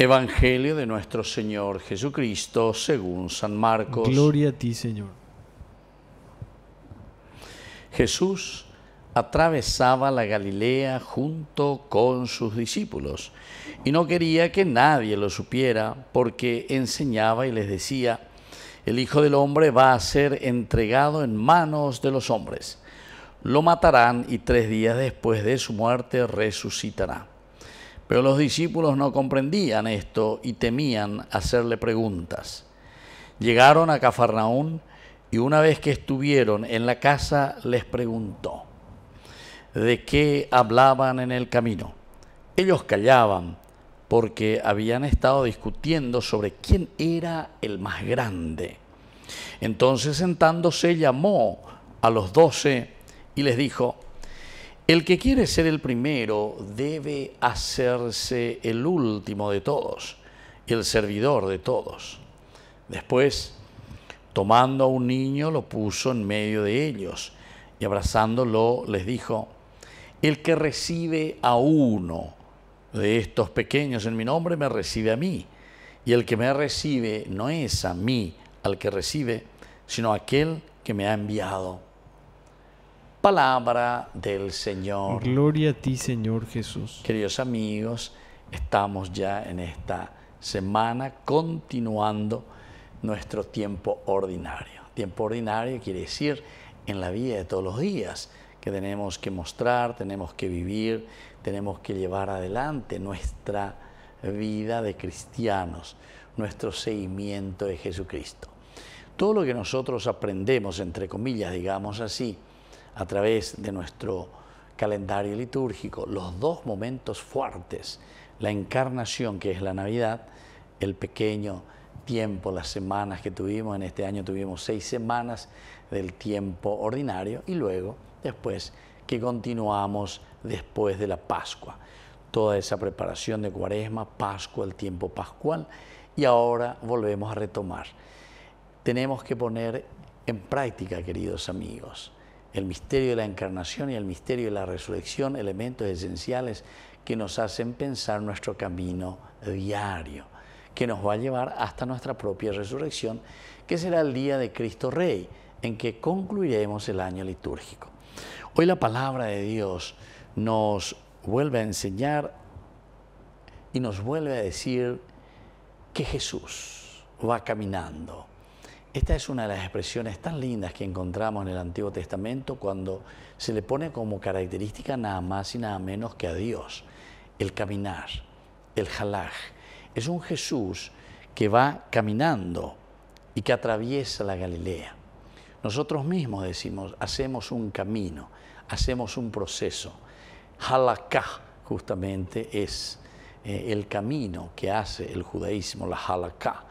Evangelio de nuestro Señor Jesucristo según San Marcos. Gloria a ti, Señor. Jesús atravesaba la Galilea junto con sus discípulos y no quería que nadie lo supiera porque enseñaba y les decía, el Hijo del Hombre va a ser entregado en manos de los hombres. Lo matarán y tres días después de su muerte resucitará. Pero los discípulos no comprendían esto y temían hacerle preguntas. Llegaron a Cafarnaún y una vez que estuvieron en la casa les preguntó de qué hablaban en el camino. Ellos callaban porque habían estado discutiendo sobre quién era el más grande. Entonces sentándose llamó a los doce y les dijo, el que quiere ser el primero debe hacerse el último de todos, el servidor de todos. Después, tomando a un niño, lo puso en medio de ellos y abrazándolo les dijo, el que recibe a uno de estos pequeños en mi nombre me recibe a mí, y el que me recibe no es a mí al que recibe, sino a aquel que me ha enviado. Palabra del Señor. Gloria a ti, Señor Jesús. Queridos amigos, estamos ya en esta semana continuando nuestro tiempo ordinario. Tiempo ordinario quiere decir en la vida de todos los días que tenemos que mostrar, tenemos que vivir, tenemos que llevar adelante nuestra vida de cristianos, nuestro seguimiento de Jesucristo. Todo lo que nosotros aprendemos, entre comillas, digamos así, a través de nuestro calendario litúrgico los dos momentos fuertes, la encarnación que es la Navidad, el pequeño tiempo, las semanas que tuvimos, en este año tuvimos seis semanas del tiempo ordinario y luego después que continuamos después de la Pascua. Toda esa preparación de Cuaresma, Pascua, el tiempo pascual y ahora volvemos a retomar. Tenemos que poner en práctica, queridos amigos, el misterio de la encarnación y el misterio de la resurrección, elementos esenciales que nos hacen pensar nuestro camino diario, que nos va a llevar hasta nuestra propia resurrección, que será el día de Cristo Rey, en que concluiremos el año litúrgico. Hoy la palabra de Dios nos vuelve a enseñar y nos vuelve a decir que Jesús va caminando esta es una de las expresiones tan lindas que encontramos en el Antiguo Testamento cuando se le pone como característica nada más y nada menos que a Dios, el caminar, el halaj. Es un Jesús que va caminando y que atraviesa la Galilea. Nosotros mismos decimos, hacemos un camino, hacemos un proceso. Halakah justamente es eh, el camino que hace el judaísmo, la halakah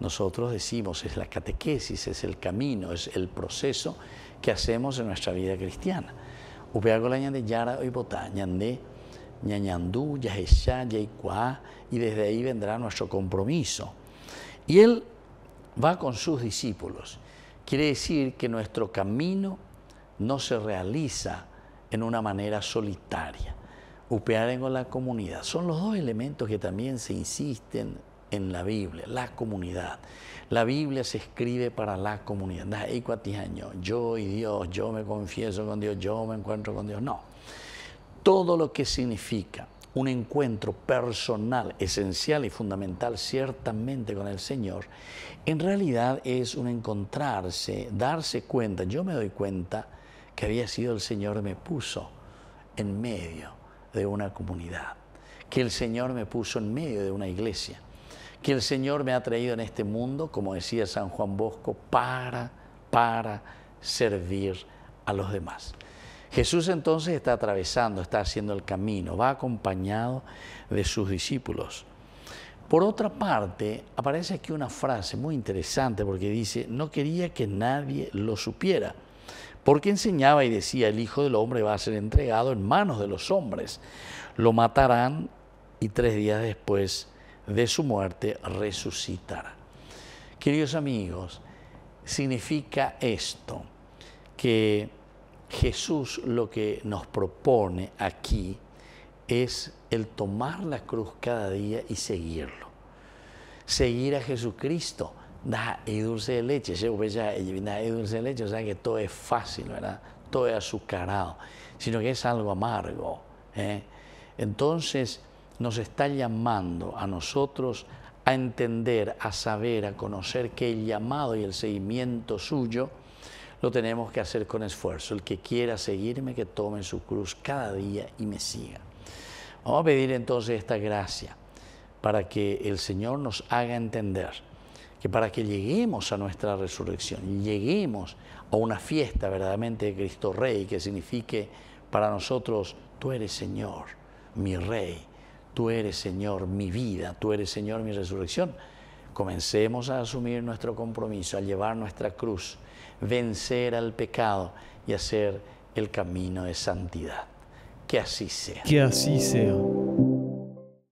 nosotros decimos, es la catequesis, es el camino, es el proceso que hacemos en nuestra vida cristiana. de Yara ñande, y desde ahí vendrá nuestro compromiso. Y él va con sus discípulos. Quiere decir que nuestro camino no se realiza en una manera solitaria. upear en la comunidad. Son los dos elementos que también se insisten en la Biblia, la comunidad. La Biblia se escribe para la comunidad. Yo y Dios, yo me confieso con Dios, yo me encuentro con Dios. No. Todo lo que significa un encuentro personal, esencial y fundamental ciertamente con el Señor, en realidad es un encontrarse, darse cuenta. Yo me doy cuenta que había sido el Señor me puso en medio de una comunidad, que el Señor me puso en medio de una iglesia que el Señor me ha traído en este mundo, como decía San Juan Bosco, para, para servir a los demás. Jesús entonces está atravesando, está haciendo el camino, va acompañado de sus discípulos. Por otra parte, aparece aquí una frase muy interesante porque dice, no quería que nadie lo supiera, porque enseñaba y decía, el Hijo del Hombre va a ser entregado en manos de los hombres, lo matarán y tres días después de su muerte resucitará. Queridos amigos, significa esto, que Jesús lo que nos propone aquí es el tomar la cruz cada día y seguirlo. Seguir a Jesucristo da y dulce de leche, pues, ya dulce leche, o sea que todo es fácil, ¿verdad? Todo es azucarado, sino que es algo amargo. ¿eh? Entonces, nos está llamando a nosotros a entender, a saber, a conocer que el llamado y el seguimiento suyo lo tenemos que hacer con esfuerzo. El que quiera seguirme, que tome su cruz cada día y me siga. Vamos a pedir entonces esta gracia para que el Señor nos haga entender que para que lleguemos a nuestra resurrección, lleguemos a una fiesta verdaderamente de Cristo Rey, que signifique para nosotros, tú eres Señor, mi Rey, tú eres Señor mi vida, tú eres Señor mi resurrección, comencemos a asumir nuestro compromiso, a llevar nuestra cruz, vencer al pecado y hacer el camino de santidad. Que así sea. Que así sea.